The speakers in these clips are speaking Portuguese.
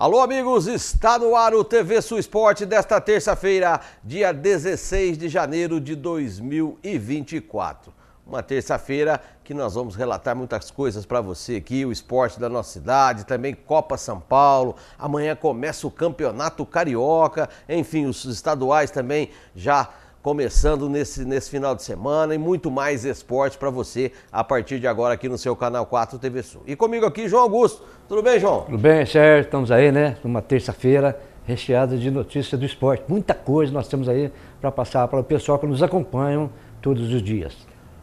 Alô, amigos, está no ar o TV Sul Esporte desta terça-feira, dia 16 de janeiro de 2024. Uma terça-feira que nós vamos relatar muitas coisas para você aqui, o esporte da nossa cidade, também Copa São Paulo. Amanhã começa o Campeonato Carioca, enfim, os estaduais também já começando nesse, nesse final de semana e muito mais esporte para você a partir de agora aqui no seu canal 4 TV Sul. E comigo aqui, João Augusto. Tudo bem, João? Tudo bem, Sérgio. Estamos aí, né? Numa terça-feira recheada de notícias do esporte. Muita coisa nós temos aí para passar para o pessoal que nos acompanham todos os dias.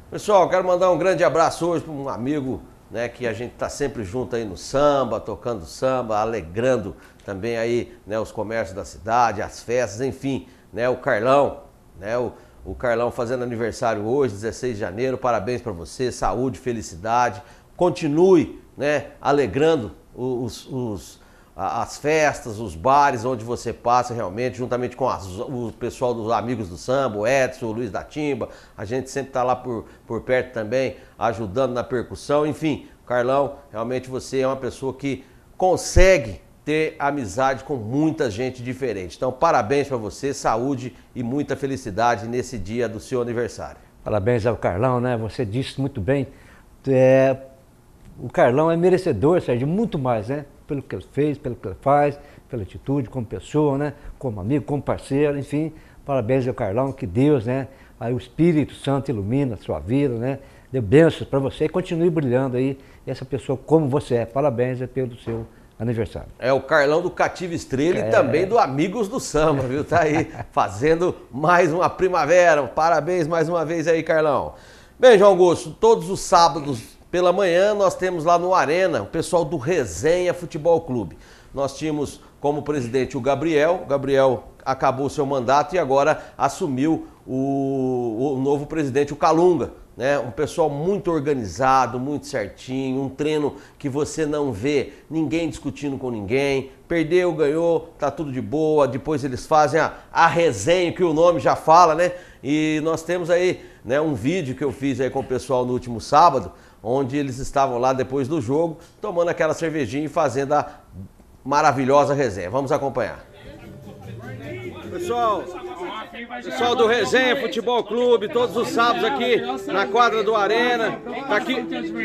Pessoal, quero mandar um grande abraço hoje para um amigo né, que a gente está sempre junto aí no samba, tocando samba, alegrando também aí né, os comércios da cidade, as festas, enfim, né, o Carlão, né? O, o Carlão fazendo aniversário hoje, 16 de janeiro, parabéns para você, saúde, felicidade. Continue né, alegrando os, os, as festas, os bares onde você passa realmente, juntamente com as, o pessoal dos amigos do samba, o Edson, o Luiz da Timba. A gente sempre está lá por, por perto também, ajudando na percussão. Enfim, Carlão, realmente você é uma pessoa que consegue ter amizade com muita gente diferente. Então, parabéns para você, saúde e muita felicidade nesse dia do seu aniversário. Parabéns ao Carlão, né? Você disse muito bem. É, o Carlão é merecedor, Sérgio, muito mais, né? Pelo que ele fez, pelo que ele faz, pela atitude, como pessoa, né? Como amigo, como parceiro, enfim. Parabéns ao Carlão, que Deus, né? Aí o Espírito Santo ilumina a sua vida, né? Dê bênçãos para você e continue brilhando aí essa pessoa como você é. Parabéns é pelo seu aniversário. É o Carlão do Cativa Estrela é... e também do Amigos do Samba, viu? Tá aí fazendo mais uma primavera. parabéns mais uma vez aí, Carlão. Bem, João Augusto, todos os sábados pela manhã nós temos lá no Arena o pessoal do Resenha Futebol Clube. Nós tínhamos como presidente o Gabriel, o Gabriel acabou seu mandato e agora assumiu o, o novo presidente, o Calunga né? Um pessoal muito organizado, muito certinho, um treino que você não vê ninguém discutindo com ninguém. Perdeu, ganhou, tá tudo de boa. Depois eles fazem a, a resenha que o nome já fala, né? E nós temos aí, né, um vídeo que eu fiz aí com o pessoal no último sábado, onde eles estavam lá depois do jogo, tomando aquela cervejinha e fazendo a maravilhosa resenha. Vamos acompanhar. Pessoal, Pessoal do Resenha Futebol Clube, todos os sábados aqui na quadra do Arena. Tá aqui,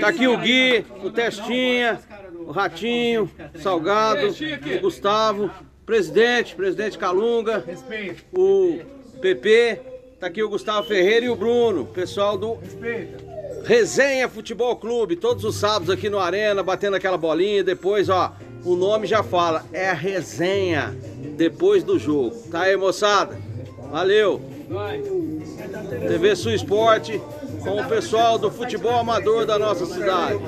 tá aqui o Gui, o Testinha, o Ratinho, o Salgado, o Gustavo, presidente, presidente Calunga, o PP, tá aqui o Gustavo Ferreira e o Bruno, pessoal do Resenha Futebol Clube, todos os sábados aqui no Arena, batendo aquela bolinha, depois, ó, o nome já fala, é a resenha depois do jogo. Tá aí, moçada? Valeu. TV Sul Esporte com o pessoal do futebol amador da nossa cidade.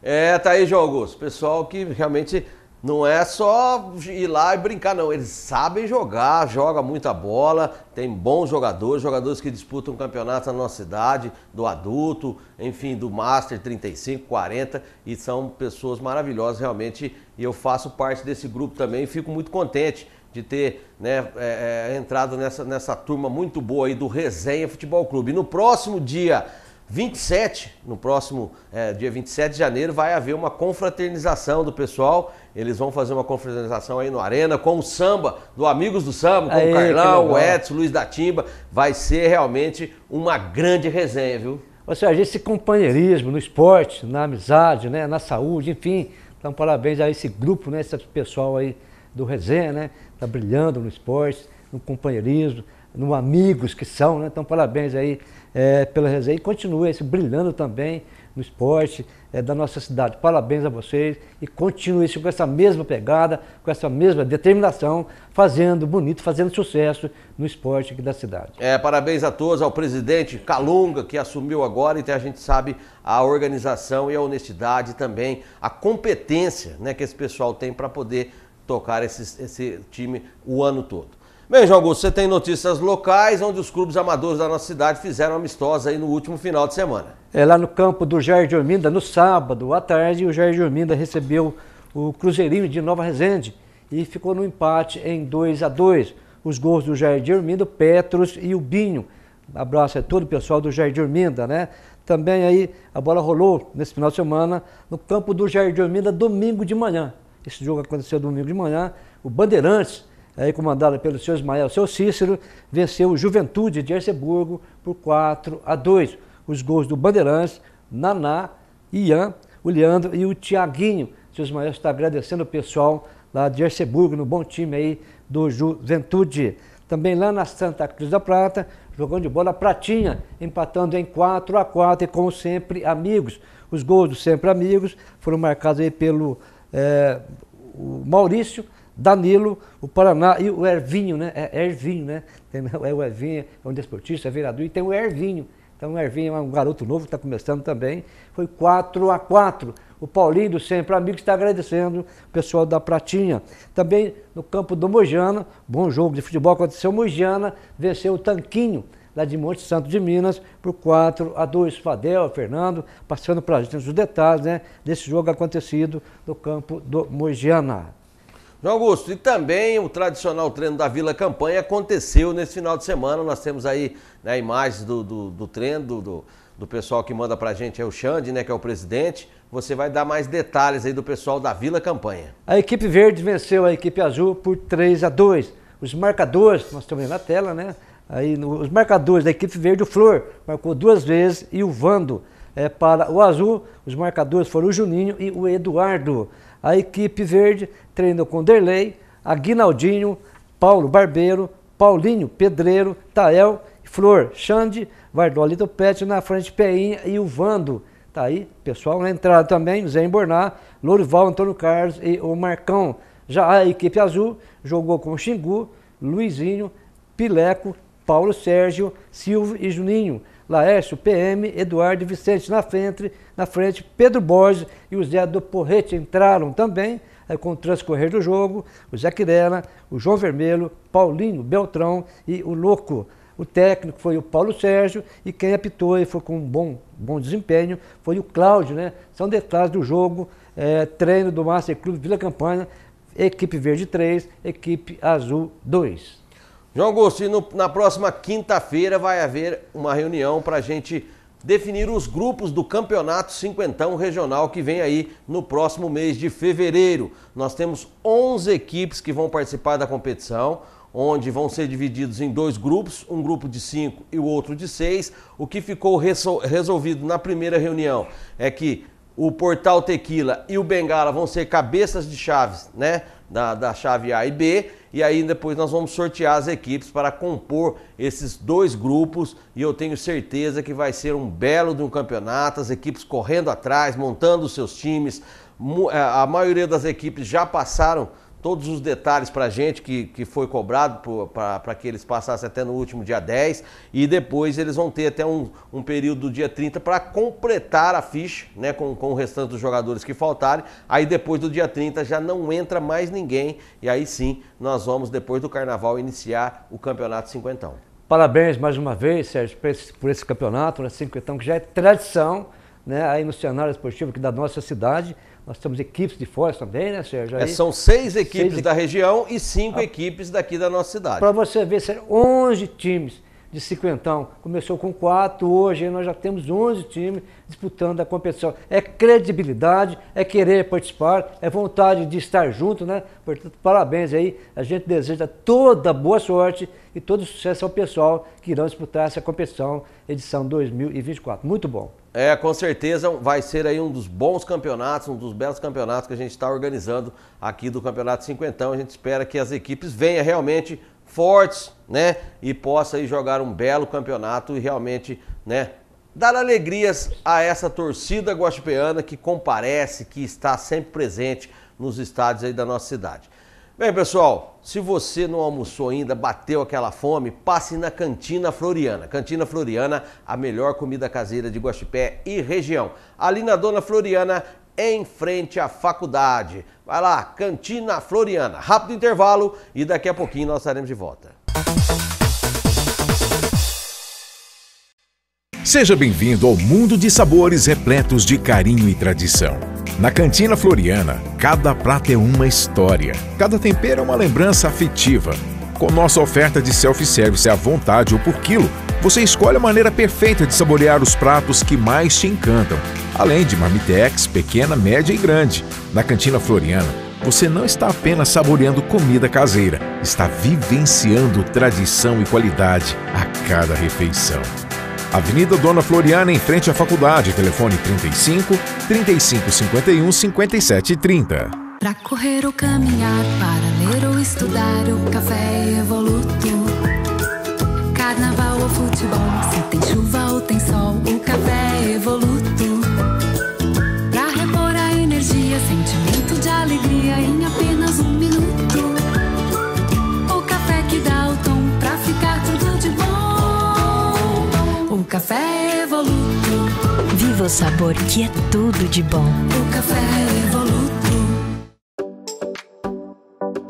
É, tá aí, João Augusto. Pessoal que realmente não é só ir lá e brincar, não. Eles sabem jogar, joga muita bola, tem bons jogadores, jogadores que disputam campeonatos na nossa cidade, do adulto, enfim, do Master 35, 40, e são pessoas maravilhosas realmente. E eu faço parte desse grupo também e fico muito contente de ter né, é, é, entrado nessa, nessa turma muito boa aí do Resenha Futebol Clube. no próximo dia 27, no próximo é, dia 27 de janeiro, vai haver uma confraternização do pessoal. Eles vão fazer uma confraternização aí no Arena com o samba, do Amigos do Samba, com Aê, o Carlão, o Edson, Luiz da Timba. Vai ser realmente uma grande resenha, viu? Ou seja, esse companheirismo no esporte, na amizade, né, na saúde, enfim. Então, parabéns a esse grupo, né, esse pessoal aí do Resenha, né? está brilhando no esporte, no companheirismo, no amigos que são, né? Então, parabéns aí é, pela resenha. E continue esse, brilhando também no esporte é, da nossa cidade. Parabéns a vocês e continue com essa mesma pegada, com essa mesma determinação, fazendo bonito, fazendo sucesso no esporte aqui da cidade. É, parabéns a todos, ao presidente Calunga, que assumiu agora, então a gente sabe a organização e a honestidade também, a competência né, que esse pessoal tem para poder tocar esse, esse time o ano todo. Bem, João Augusto, você tem notícias locais onde os clubes amadores da nossa cidade fizeram amistosa aí no último final de semana. É lá no campo do Jardim Orminda, no sábado à tarde, o Jardim Orminda recebeu o Cruzeirinho de Nova Resende e ficou no empate em 2 a 2 Os gols do Jardim Orminda, Petros e o Binho. Abraço a todo o pessoal do Jardim Orminda, né? Também aí a bola rolou nesse final de semana no campo do Jardim Orminda, domingo de manhã. Esse jogo aconteceu domingo de manhã. O Bandeirantes, aí comandado pelo seu Ismael seu Cícero, venceu o Juventude de Erceburgo por 4 a 2. Os gols do Bandeirantes, Naná, Ian, o Leandro e o Tiaguinho. O seu Ismael está agradecendo o pessoal lá de Erceburgo, no bom time aí do Juventude. Também lá na Santa Cruz da Prata, jogando de bola Pratinha, empatando em 4 a 4 e como sempre amigos. Os gols do sempre amigos foram marcados aí pelo é, o Maurício, Danilo, o Paraná e o Ervinho, né? É Ervinho, né? Tem, né? é o Ervinho, é um desportista, é vereador, e tem o Ervinho. Então o Ervinho é um garoto novo que está começando também. Foi 4 a 4 O Paulinho, sempre amigo, está agradecendo o pessoal da Pratinha. Também no campo do Mojana, bom jogo de futebol aconteceu. Mojana venceu o Tanquinho lá de Monte Santo de Minas, por 4 a 2. Fadel, Fernando, passando para a gente os detalhes né, desse jogo acontecido no campo do Mogiana. João Augusto, e também o tradicional treino da Vila Campanha aconteceu nesse final de semana. Nós temos aí né, imagens do, do, do treino, do, do, do, pessoal que manda pra gente, é o Xande, né, que é o presidente. Você vai dar mais detalhes aí do pessoal da Vila Campanha. A equipe verde venceu a equipe azul por 3 a 2. Os marcadores, nós estamos na tela, né? Aí, no, os marcadores da equipe verde, o Flor marcou duas vezes e o Vando é, para o azul. Os marcadores foram o Juninho e o Eduardo. A equipe verde treinou com Derlei, Aguinaldinho, Paulo Barbeiro, Paulinho Pedreiro, Tael, Flor, Xande, Vardolito Pet na frente, Peinha e o Vando. Tá aí, pessoal na entrada também, Zé Emborná, Lorival, Antônio Carlos e o Marcão. Já a equipe azul jogou com Xingu, Luizinho, Pileco, Paulo Sérgio, Silvio e Juninho, Laércio, PM, Eduardo e Vicente na frente, na frente, Pedro Borges e o Zé do Porrete entraram também eh, com o transcorrer do jogo, o Jaquirela, o João Vermelho, Paulinho, Beltrão e o Louco. O técnico foi o Paulo Sérgio e quem apitou e foi com um bom, bom desempenho foi o Cláudio, né? São detalhes do jogo, é, treino do Master Clube Vila Campanha, equipe verde 3, equipe azul 2. João Augusto, e no, na próxima quinta-feira vai haver uma reunião para a gente definir os grupos do Campeonato Cinquentão Regional que vem aí no próximo mês de fevereiro. Nós temos 11 equipes que vão participar da competição, onde vão ser divididos em dois grupos, um grupo de cinco e o outro de seis. O que ficou resolvido na primeira reunião é que o Portal Tequila e o Bengala vão ser cabeças de chaves, né? Da, da chave A e B. E aí depois nós vamos sortear as equipes para compor esses dois grupos. E eu tenho certeza que vai ser um belo de um campeonato, as equipes correndo atrás, montando os seus times. Eh, a maioria das equipes já passaram todos os detalhes para a gente que, que foi cobrado para que eles passassem até no último dia 10 e depois eles vão ter até um, um período do dia 30 para completar a ficha né, com, com o restante dos jogadores que faltarem. Aí depois do dia 30 já não entra mais ninguém e aí sim nós vamos, depois do Carnaval, iniciar o Campeonato Cinquentão. Parabéns mais uma vez, Sérgio, por esse, por esse campeonato, né, Cinquentão, que já é tradição né, aí no cenário esportivo aqui da nossa cidade. Nós temos equipes de fora também, né, Sérgio? É, Aí, é, são seis equipes seis da região e cinco ah, equipes daqui da nossa cidade. Para você ver, são 11 times de cinquentão. Começou com quatro, hoje nós já temos 11 times disputando a competição. É credibilidade, é querer participar, é vontade de estar junto, né? Portanto, parabéns aí. A gente deseja toda boa sorte e todo sucesso ao pessoal que irão disputar essa competição, edição 2024. Muito bom. É, com certeza vai ser aí um dos bons campeonatos, um dos belos campeonatos que a gente está organizando aqui do Campeonato Cinquentão. A gente espera que as equipes venham realmente fortes, né? E possa aí jogar um belo campeonato e realmente, né? Dar alegrias a essa torcida guachipeana que comparece, que está sempre presente nos estádios aí da nossa cidade. Bem, pessoal, se você não almoçou ainda, bateu aquela fome, passe na Cantina Floriana. Cantina Floriana, a melhor comida caseira de Guaxipé e região. Ali na Dona Floriana em frente à faculdade. Vai lá, Cantina Floriana. Rápido intervalo e daqui a pouquinho nós estaremos de volta. Seja bem-vindo ao mundo de sabores repletos de carinho e tradição. Na Cantina Floriana, cada prato é uma história, cada tempero é uma lembrança afetiva com nossa oferta de self-service à vontade ou por quilo, você escolhe a maneira perfeita de saborear os pratos que mais te encantam, além de marmitex pequena, média e grande. Na Cantina Floriana, você não está apenas saboreando comida caseira, está vivenciando tradição e qualidade a cada refeição. Avenida Dona Floriana, em frente à faculdade, telefone 35 3551 5730. Para correr ou caminhar para Ler ou estudar o café evoluto. Carnaval ou futebol, se tem chuva ou tem sol, o café é evoluto. Pra repor a energia, sentimento de alegria em apenas um minuto. O café que dá o tom pra ficar tudo de bom. O café é evoluto. Viva o sabor que é tudo de bom. O café evoluto.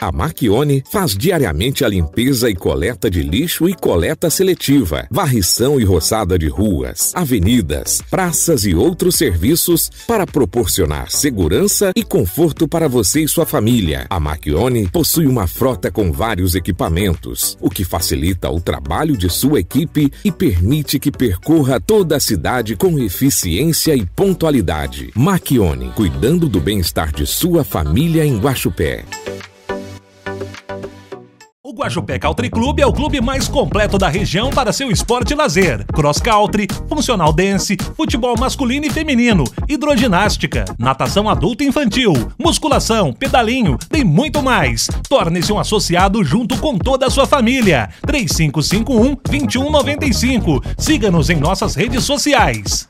A Maquione faz diariamente a limpeza e coleta de lixo e coleta seletiva, varrição e roçada de ruas, avenidas, praças e outros serviços para proporcionar segurança e conforto para você e sua família. A Maquione possui uma frota com vários equipamentos, o que facilita o trabalho de sua equipe e permite que percorra toda a cidade com eficiência e pontualidade. Maquione cuidando do bem-estar de sua família em Guaxupé. Guajupé Country Club é o clube mais completo da região para seu esporte e lazer. Cross country, funcional dance, futebol masculino e feminino, hidroginástica, natação adulta e infantil, musculação, pedalinho, tem muito mais. Torne-se um associado junto com toda a sua família. 3551 2195. Siga-nos em nossas redes sociais.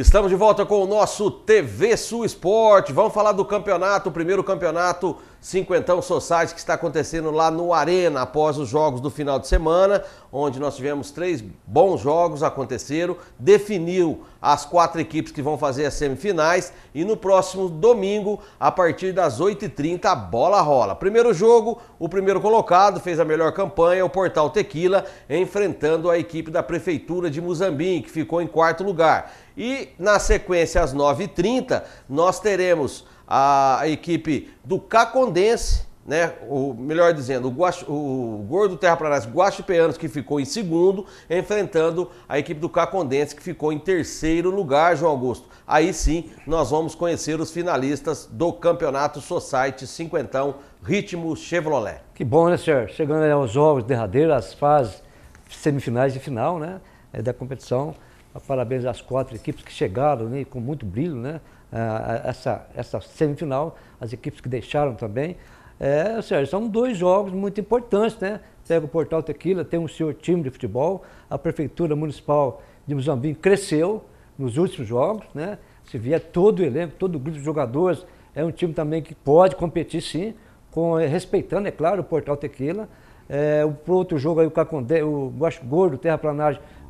Estamos de volta com o nosso TV Sul Esporte. Vamos falar do campeonato, o primeiro campeonato Cinquentão Society que está acontecendo lá no Arena após os jogos do final de semana, onde nós tivemos três bons jogos aconteceram, definiu as quatro equipes que vão fazer as semifinais e no próximo domingo, a partir das 8h30, a bola rola. Primeiro jogo, o primeiro colocado fez a melhor campanha, o Portal Tequila, enfrentando a equipe da Prefeitura de Muzambique, que ficou em quarto lugar. E na sequência, às 9h30, nós teremos a equipe do Cacondense, né? O melhor dizendo, o, Guax, o Gordo Terraplanense Guaxipeanos que ficou em segundo, enfrentando a equipe do Cacondense que ficou em terceiro lugar, João Augusto. Aí sim, nós vamos conhecer os finalistas do Campeonato Society Cinquentão Ritmo Chevrolet. Que bom, né, senhor? Chegando aos jogos derradeiros, às fases semifinais e final, né, é da competição. Parabéns às quatro equipes que chegaram, né, com muito brilho, né? essa, essa semifinal, as equipes que deixaram também. É, Sérgio, são dois jogos muito importantes, né? Pega o Portal Tequila, tem um senhor time de futebol, a Prefeitura Municipal de Muzambique cresceu nos últimos jogos, né? Se vier todo o elenco, todo o grupo de jogadores, é um time também que pode competir sim, com, eh, respeitando, é claro, o Portal Tequila. É, o outro jogo aí, o Cacondé, o Terra Gordo, o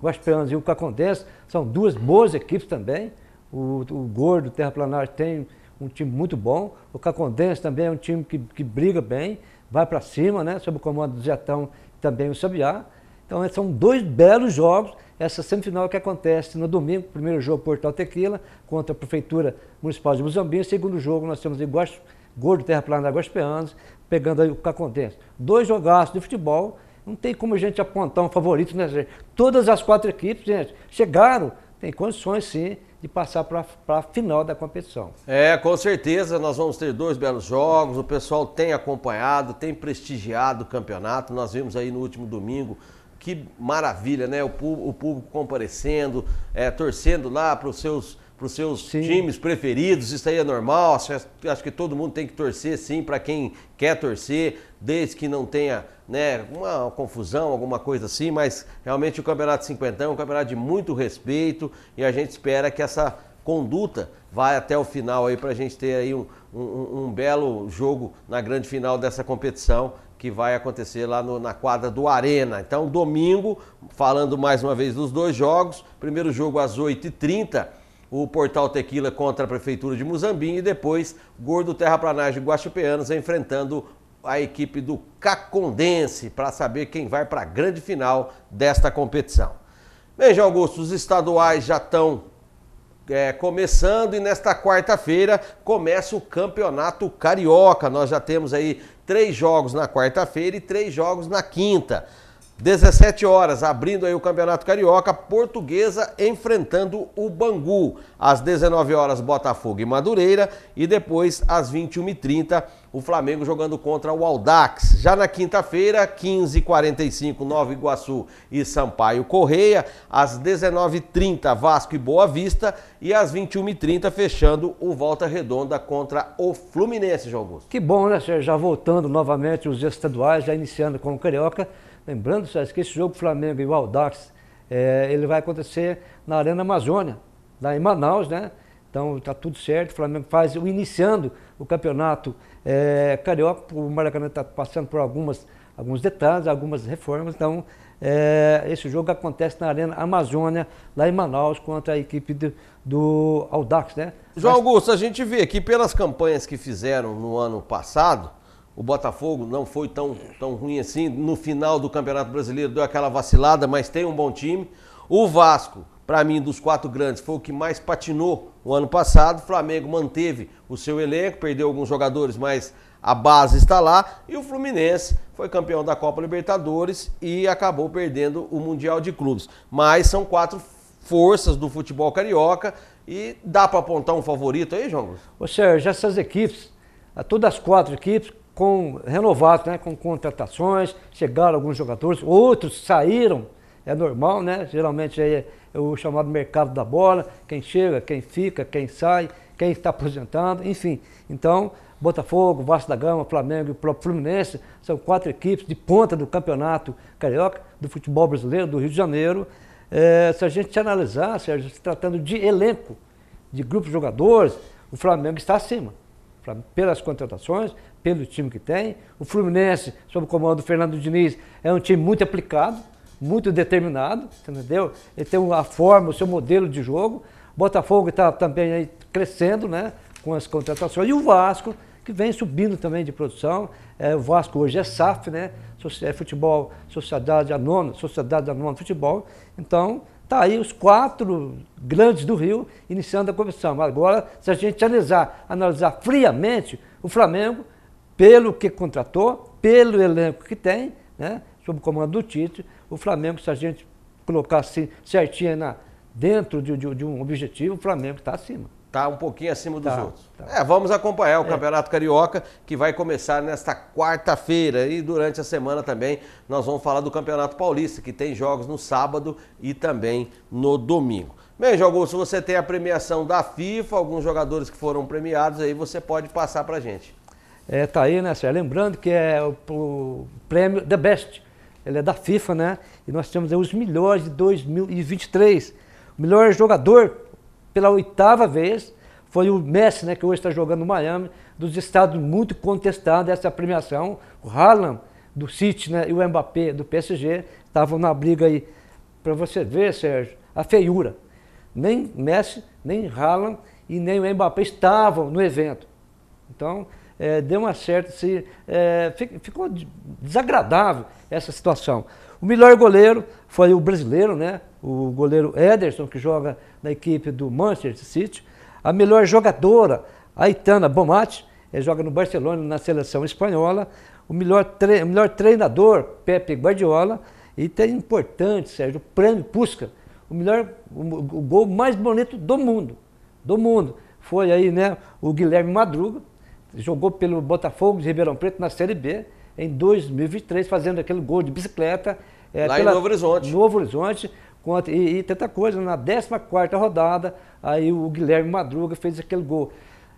Guacho e o Cacondés, são duas boas equipes também o, o Gordo, o Terraplanar, tem um time muito bom. O Cacondense também é um time que, que briga bem, vai para cima, né? Sob o comando do Jetão também o Sabiá. Então são dois belos jogos. Essa semifinal que acontece no domingo, primeiro jogo Portal Tequila contra a Prefeitura Municipal de Muzambinho. Segundo jogo nós temos Iguaçu, Gordo Terraplanar Guaspeanos, pegando aí o Cacondense. Dois jogaços de futebol. Não tem como a gente apontar um favorito, né, gente? Todas as quatro equipes, gente, chegaram tem condições sim de passar para a final da competição. É, com certeza nós vamos ter dois belos jogos, o pessoal tem acompanhado, tem prestigiado o campeonato, nós vimos aí no último domingo que maravilha, né? O, o público comparecendo, é, torcendo lá para os seus para os seus sim. times preferidos, isso aí é normal. Acho, acho que todo mundo tem que torcer, sim, para quem quer torcer, desde que não tenha né, uma confusão, alguma coisa assim. Mas realmente o Campeonato cinquentão é um campeonato de muito respeito e a gente espera que essa conduta vai até o final aí para a gente ter aí um, um, um, belo jogo na grande final dessa competição que vai acontecer lá no, na quadra do Arena. Então, domingo, falando mais uma vez dos dois jogos, primeiro jogo às 8h30 o Portal Tequila contra a Prefeitura de Muzambinho e depois Gordo Terraplanagem Guaxupeanos enfrentando a equipe do Cacondense para saber quem vai para a grande final desta competição. Bem, João Augusto, os estaduais já estão é, começando e nesta quarta-feira começa o Campeonato Carioca. Nós já temos aí três jogos na quarta-feira e três jogos na quinta. 17 horas, abrindo aí o Campeonato Carioca, Portuguesa enfrentando o Bangu. Às 19 horas, Botafogo e Madureira. E depois, às 21h30, o Flamengo jogando contra o Aldax. Já na quinta-feira, 15h45, Nova Iguaçu e Sampaio Correia. Às 19h30, Vasco e Boa Vista. E às 21h30, fechando o Volta Redonda contra o Fluminense, João Augusto. Que bom, né, senhor? Já voltando novamente os estaduais, já iniciando com o Carioca. Lembrando, Sérgio, que esse jogo Flamengo e o Aldax, é, ele vai acontecer na Arena Amazônia, lá em Manaus, né? Então está tudo certo, o Flamengo faz, o iniciando o campeonato é, carioca, o Maracanã está passando por algumas, alguns detalhes, algumas reformas, então é, esse jogo acontece na Arena Amazônia, lá em Manaus, contra a equipe do, do Audax, né? João Mas... Augusto, a gente vê aqui pelas campanhas que fizeram no ano passado, o Botafogo não foi tão, tão ruim assim. No final do Campeonato Brasileiro deu aquela vacilada, mas tem um bom time. O Vasco, para mim, dos quatro grandes, foi o que mais patinou o ano passado. O Flamengo manteve o seu elenco, perdeu alguns jogadores, mas a base está lá. E o Fluminense foi campeão da Copa Libertadores e acabou perdendo o Mundial de Clubes. Mas são quatro forças do futebol carioca e dá para apontar um favorito aí, João? Ô Sérgio, essas equipes, todas as quatro equipes com renovados, né, com contratações, chegaram alguns jogadores, outros saíram, é normal, né? Geralmente é o chamado mercado da bola, quem chega, quem fica, quem sai, quem está aposentando, enfim. Então, Botafogo, Vasco da Gama, Flamengo e o próprio Fluminense são quatro equipes de ponta do campeonato carioca, do futebol brasileiro, do Rio de Janeiro. É, se a gente analisar, Sérgio, se tratando de elenco, de grupo de jogadores, o Flamengo está acima. Pelas contratações, pelo time que tem. O Fluminense, sob o comando do Fernando Diniz, é um time muito aplicado, muito determinado, entendeu? Ele tem a forma, o seu modelo de jogo. Botafogo está também aí crescendo, né? Com as contratações. E o Vasco, que vem subindo também de produção. É, o Vasco hoje é SAF, né? É futebol, Sociedade Anônima, Sociedade Anônima Futebol. Então, Está aí os quatro grandes do Rio iniciando a competição. Agora, se a gente analisar, analisar friamente, o Flamengo pelo que contratou, pelo elenco que tem, né? sob o comando do Tite, o Flamengo, se a gente colocar assim, certinho na, dentro de, de, de um objetivo, o Flamengo está acima. Está um pouquinho acima dos tá, outros. Tá. É, vamos acompanhar o é. Campeonato Carioca, que vai começar nesta quarta-feira. E durante a semana também nós vamos falar do Campeonato Paulista, que tem jogos no sábado e também no domingo. Bem, Augusto, você tem a premiação da FIFA, alguns jogadores que foram premiados aí, você pode passar para gente. É, tá aí, né, Sérgio? Lembrando que é o, o, prêmio The Best. Ele é da FIFA, né? E nós temos os melhores de 2023. O melhor jogador, pela oitava vez, foi o Messi, né? Que hoje está jogando no Miami, dos estados muito contestados essa é premiação. O Haaland, do City, né? E o Mbappé, do PSG, estavam na briga aí. Para você ver, Sérgio, a feiura. Nem Messi, nem Haaland e nem o Mbappé estavam no evento. Então, é, deu uma certa. Se, é, ficou desagradável essa situação. O melhor goleiro foi o brasileiro, né? O goleiro Ederson, que joga na equipe do Manchester City. A melhor jogadora, a Itana Bomatti, joga no Barcelona, na seleção espanhola. O melhor, tre o melhor treinador, Pepe Guardiola. E tem importante, Sérgio, o prêmio Puska, o melhor, o, o gol mais bonito do mundo. Do mundo. Foi aí, né? O Guilherme Madruga, jogou pelo Botafogo de Ribeirão Preto na Série B em 2023, fazendo aquele gol de bicicleta. É, Lá pela, em Novo Horizonte. Novo Horizonte. E, e tanta coisa, na 14 rodada, aí o Guilherme Madruga fez aquele gol.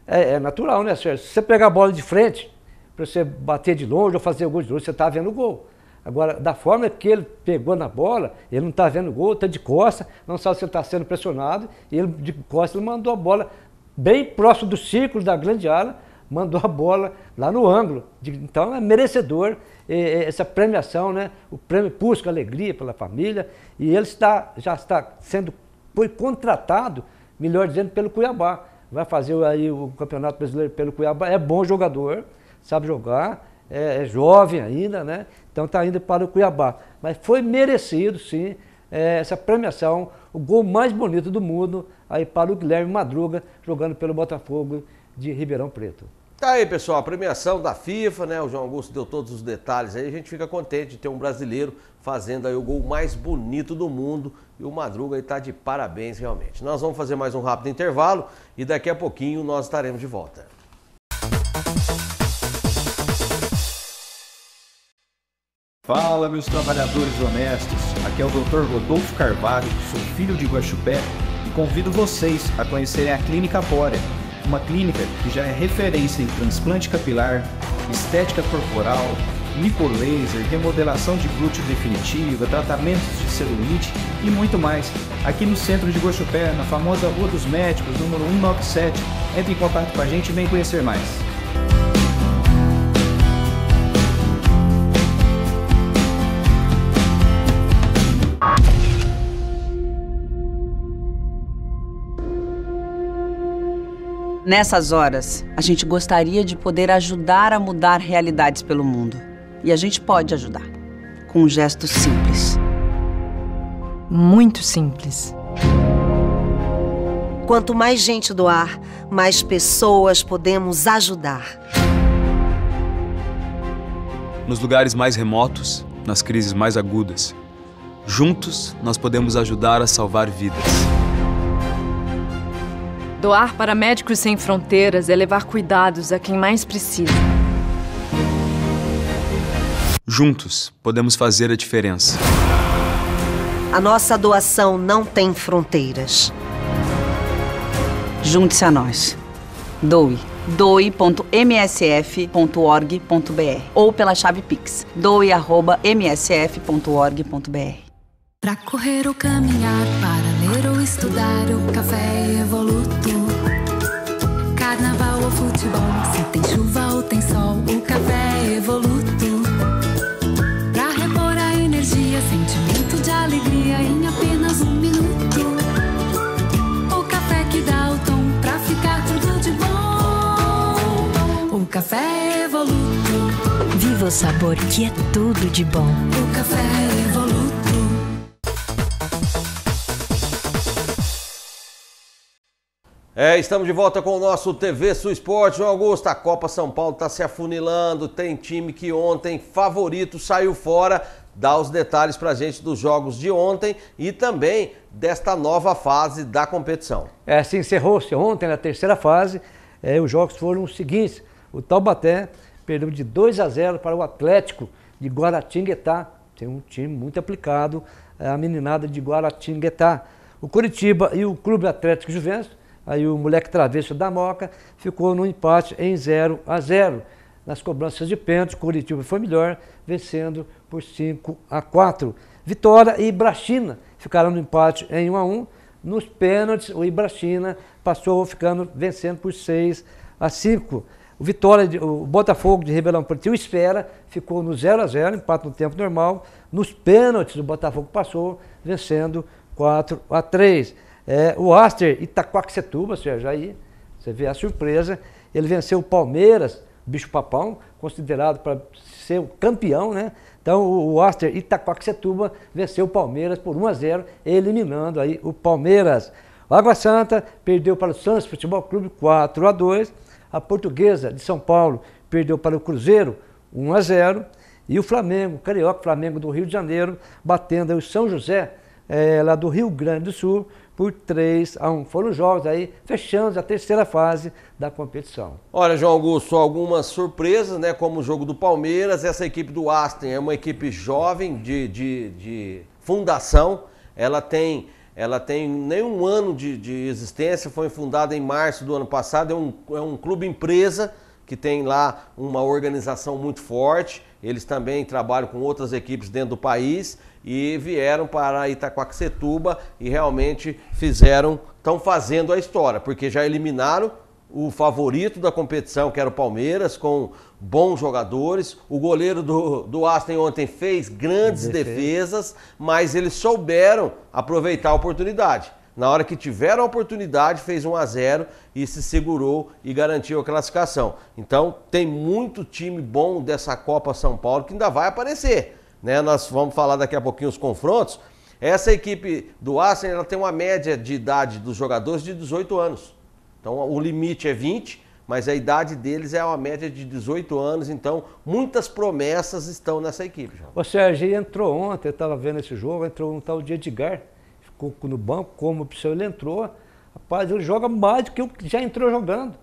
É, é natural, né, Sérgio? Se você pegar a bola de frente, para você bater de longe ou fazer o gol de longe, você está vendo o gol. Agora, da forma que ele pegou na bola, ele não está vendo o gol, está de costa, não sabe se está sendo pressionado, e ele de costa ele mandou a bola bem próximo do círculo da grande área, mandou a bola lá no ângulo. Então é merecedor eh, eh, essa premiação, né? O prêmio Pusco Alegria pela família. E ele está, já está sendo, foi contratado, melhor dizendo, pelo Cuiabá. Vai fazer aí o Campeonato Brasileiro pelo Cuiabá. É bom jogador, sabe jogar, é, é jovem ainda, né? Então está indo para o Cuiabá. Mas foi merecido, sim, eh, essa premiação, o gol mais bonito do mundo aí para o Guilherme Madruga, jogando pelo Botafogo de Ribeirão Preto. Tá aí, pessoal, a premiação da FIFA, né? O João Augusto deu todos os detalhes aí. A gente fica contente de ter um brasileiro fazendo aí o gol mais bonito do mundo. E o Madruga está de parabéns, realmente. Nós vamos fazer mais um rápido intervalo e daqui a pouquinho nós estaremos de volta. Fala, meus trabalhadores honestos. Aqui é o Dr. Rodolfo Carvalho, sou filho de Guaxupé e convido vocês a conhecerem a Clínica Bórea uma clínica que já é referência em transplante capilar, estética corporal, microlaser, remodelação de glúteo definitiva, tratamentos de celulite e muito mais. Aqui no centro de Goiôpé, na famosa Rua dos Médicos, número 197. Entre em contato com a gente e vem conhecer mais. Nessas horas, a gente gostaria de poder ajudar a mudar realidades pelo mundo. E a gente pode ajudar. Com um gesto simples. Muito simples. Quanto mais gente doar, mais pessoas podemos ajudar. Nos lugares mais remotos, nas crises mais agudas, juntos nós podemos ajudar a salvar vidas. Doar para Médicos Sem Fronteiras é levar cuidados a quem mais precisa. Juntos, podemos fazer a diferença. A nossa doação não tem fronteiras. Junte-se a nós. Doe doe.msf.org.br ou pela chave Pix doe@msf.org.br. Para correr ou caminhar para estudar o café evoluto. Carnaval ou futebol, se tem chuva ou tem sol, o café evoluto. Pra repor a energia, sentimento de alegria em apenas um minuto. O café que dá o tom pra ficar tudo de bom. O café evoluto. Viva o sabor que é tudo de bom. O café evoluto. É, estamos de volta com o nosso TV Sul Esporte. João Augusto, a Copa São Paulo está se afunilando. Tem time que ontem, favorito, saiu fora. Dá os detalhes para a gente dos jogos de ontem e também desta nova fase da competição. É, se encerrou-se ontem na terceira fase. É, os jogos foram os seguintes. O Taubaté perdeu de 2 a 0 para o Atlético de Guaratinguetá. Tem um time muito aplicado, a meninada de Guaratinguetá. O Curitiba e o Clube Atlético Juventus Aí o moleque travesso da Moca ficou no empate em 0 a 0 nas cobranças de pênalti. Curitiba foi melhor, vencendo por 5 a 4. Vitória e Brachina ficaram no empate em 1 a 1. Nos pênaltis, o Ibrachina passou ficando vencendo por 6 a 5. O Vitória, o Botafogo de Ribeirão Preto, o Esfera ficou no 0 a 0, empate no tempo normal. Nos pênaltis, o Botafogo passou vencendo 4 a 3. É, o Aster Itaquaquecetuba, você já aí, você vê a surpresa. Ele venceu o Palmeiras, bicho papão, considerado para ser o campeão, né? Então o Aster Itaquaquecetuba venceu o Palmeiras por 1 a 0, eliminando aí o Palmeiras. O Água Santa perdeu para o Santos Futebol Clube 4 a 2. A Portuguesa de São Paulo perdeu para o Cruzeiro 1 a 0. E o Flamengo, o Carioca, Flamengo do Rio de Janeiro, batendo o São José, é, lá do Rio Grande do Sul, por 3 a 1. Foram jogos aí, fechando a terceira fase da competição. Olha, João Augusto, algumas surpresas, né? Como o jogo do Palmeiras, essa equipe do Aston é uma equipe jovem de, de, de fundação. Ela tem ela tem nem um ano de, de, existência, foi fundada em março do ano passado, é um, é um clube empresa que tem lá uma organização muito forte, eles também trabalham com outras equipes dentro do país e vieram para Itaquaquecetuba e realmente fizeram, estão fazendo a história, porque já eliminaram o favorito da competição, que era o Palmeiras, com bons jogadores. O goleiro do, do Aston ontem fez grandes defesas, mas eles souberam aproveitar a oportunidade. Na hora que tiveram a oportunidade, fez 1 a 0 e se segurou e garantiu a classificação. Então, tem muito time bom dessa Copa São Paulo que ainda vai aparecer né? Nós vamos falar daqui a pouquinho os confrontos. Essa equipe do Arsenal ela tem uma média de idade dos jogadores de 18 anos. Então o limite é 20, mas a idade deles é uma média de 18 anos, então muitas promessas estão nessa equipe. João. O Sérgio entrou ontem, eu estava vendo esse jogo, entrou um tal de Edgar, ficou no banco como opção, ele entrou. Rapaz, ele joga mais do que já entrou jogando.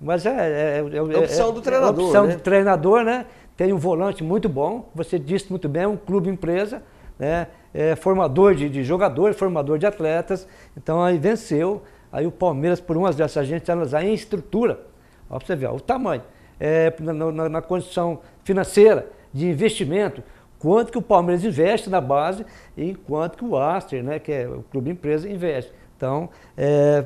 Mas é, é, é, é, é opção é do treinador. É opção né? do treinador, né? tem um volante muito bom, você disse muito bem, é um clube empresa, né? É formador de, de jogadores, formador de atletas. Então aí venceu. Aí o Palmeiras, por umas dessas, a gente analisar tá em estrutura, ó, pra você ver, ó, o tamanho, é, na, na, na condição financeira, de investimento, quanto que o Palmeiras investe na base e quanto que o Aster, né, que é o clube empresa, investe. Então, é,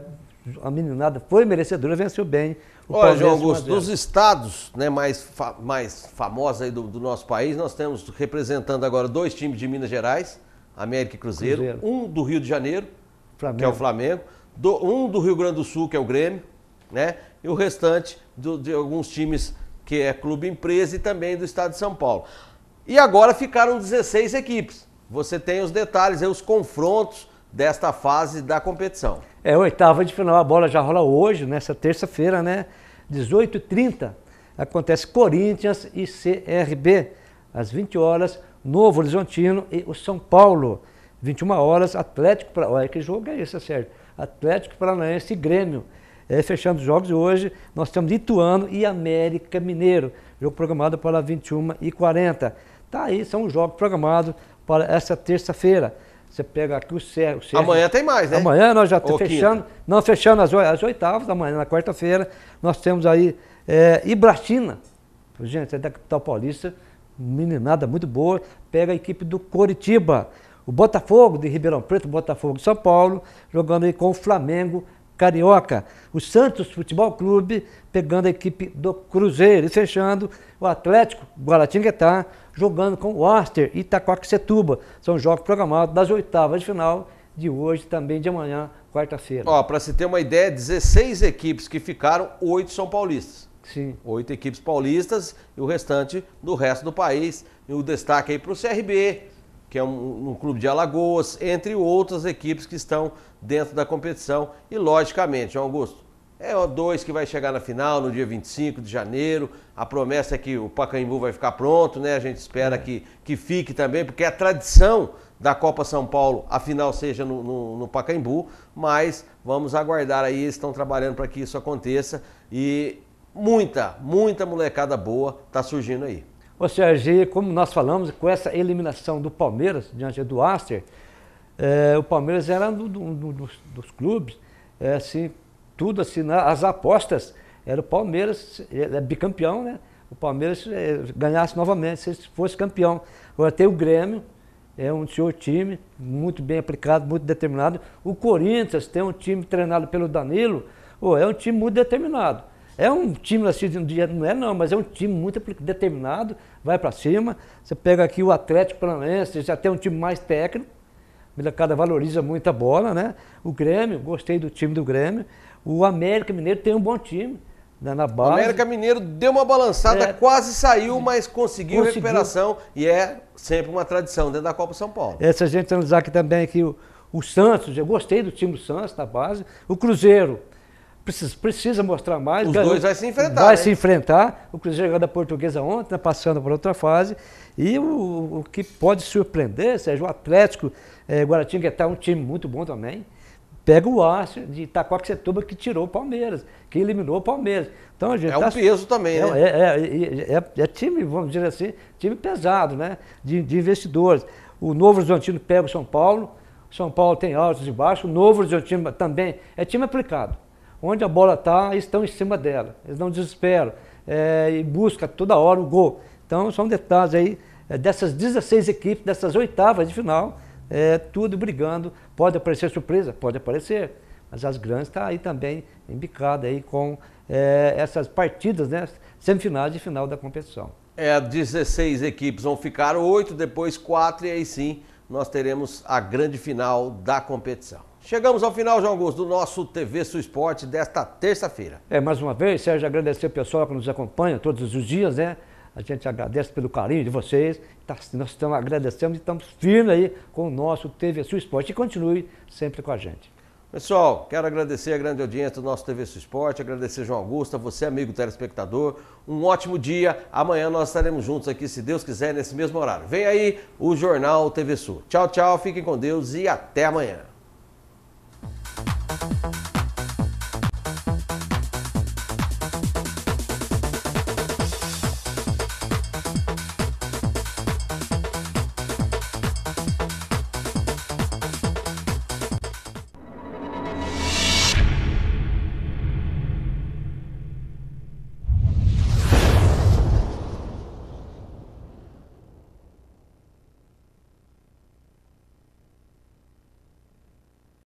a meninada foi merecedora, venceu bem o Olha, João Augusto, dos estados né, mais, fa mais famosos aí do, do, nosso país, nós temos representando agora dois times de Minas Gerais, América e Cruzeiro, Cruzeiro. um do Rio de Janeiro, Flamengo. que é o Flamengo, do, um do Rio Grande do Sul, que é o Grêmio, né? E o restante do, de alguns times que é clube empresa e também do estado de São Paulo. E agora ficaram 16 equipes. Você tem os detalhes, os confrontos desta fase da competição. É, oitava de final, a bola já rola hoje, nessa né? terça-feira, né? 18h30, acontece Corinthians e CRB. Às 20 horas, Novo Horizontino e o São Paulo. 21 horas, Atlético para Olha que jogo é esse, certo? Atlético Paranaense e Grêmio. É, fechando os jogos hoje, nós temos Ituano e América Mineiro. Jogo programado para 21h40. Tá aí, são os jogos programados para essa terça-feira. Você pega aqui o Sérgio. O Sérgio. Amanhã tem mais, né? Amanhã nós já estamos fechando. Quinta. Não, fechando as, as oitavas, amanhã, na quarta-feira, nós temos aí é, Ibratina. Gente, é da capital paulista, meninada muito boa. Pega a equipe do Coritiba. O Botafogo de Ribeirão Preto, Botafogo de São Paulo, jogando aí com o Flamengo Carioca, o Santos Futebol Clube pegando a equipe do Cruzeiro e fechando o Atlético Guaratinguetá jogando com o Aster e Itacoaxetuba. São jogos programados das oitavas de final de hoje também de amanhã, quarta-feira. Ó, para se ter uma ideia, 16 equipes que ficaram, oito são paulistas. Sim. Oito equipes paulistas e o restante do resto do país. E o destaque aí para o CRB, que é um, um, clube de Alagoas, entre outras equipes que estão dentro da competição. E, logicamente, João Augusto, é o 2 que vai chegar na final no dia 25 de janeiro. A promessa é que o Pacaembu vai ficar pronto, né? A gente espera é. que, que fique também, porque é a tradição da Copa São Paulo, a final seja no, no, no Pacaembu, mas vamos aguardar aí, eles estão trabalhando para que isso aconteça e muita, muita molecada boa está surgindo aí. Ou seja, como nós falamos, com essa eliminação do Palmeiras diante do Aster, é, o Palmeiras era um do, do, dos, dos, clubes, é, assim, tudo assim, na, né, as apostas era o Palmeiras, é, bicampeão, né? O Palmeiras é, ganhasse novamente, se fosse campeão. Agora tem o Grêmio, é um senhor time, muito bem aplicado, muito determinado. O Corinthians tem um time treinado pelo Danilo, ou é um time muito determinado. É um time assim, não é não, mas é um time muito determinado, vai para cima. Você pega aqui o Atlético Paranaense, já tem um time mais técnico. Milacada valoriza muito a bola, né? O Grêmio, gostei do time do Grêmio. O América Mineiro tem um bom time. Né, na base. O América Mineiro deu uma balançada, é, quase saiu, mas conseguiu, conseguiu, recuperação e é sempre uma tradição dentro da Copa São Paulo. É, se a gente analisar aqui também que o, o Santos, eu gostei do time do Santos na base. O Cruzeiro, Precisa, precisa mostrar mais. Os dois vai se enfrentar. Vai hein? Né? se enfrentar. O Cruzeiro jogou da Portuguesa ontem, tá passando por outra fase. E o, o que pode surpreender, Sérgio, o Atlético é, eh, Guaratinguetá é um time muito bom também. Pega o Arce de Itacoaxetuba que tirou o Palmeiras, que eliminou o Palmeiras. Então, a gente é tá, um peso também, é, né? É, é, é, é, time, vamos dizer assim, time pesado, né? De, de investidores. O Novo Horizontino pega o São Paulo. São Paulo tem altos e baixos. O Novo Horizontino também é time aplicado. Onde a bola está, estão em cima dela. Eles não desesperam é, e buscam toda hora o gol. Então são detalhes aí é, dessas 16 equipes, dessas oitavas de final, é, tudo brigando. Pode aparecer surpresa? Pode aparecer. Mas as grandes estão tá aí também embicada aí com é, essas partidas, né? Semifinais e final da competição. É, 16 equipes vão ficar, oito depois quatro e aí sim nós teremos a grande final da competição. Chegamos ao final, João Augusto, do nosso TV Sul Esporte desta terça-feira. É, mais uma vez, Sérgio, agradecer o pessoal que nos acompanha todos os dias, né? A gente agradece pelo carinho de vocês. Tá, nós estamos agradecemos e estamos firmes aí com o nosso TV Sul Esporte. E continue sempre com a gente. Pessoal, quero agradecer a grande audiência do nosso TV Sul Esporte, agradecer João Augusto, a você, amigo telespectador. Um ótimo dia. Amanhã nós estaremos juntos aqui, se Deus quiser, nesse mesmo horário. Vem aí o Jornal TV Sul. Tchau, tchau, fiquem com Deus e até amanhã. you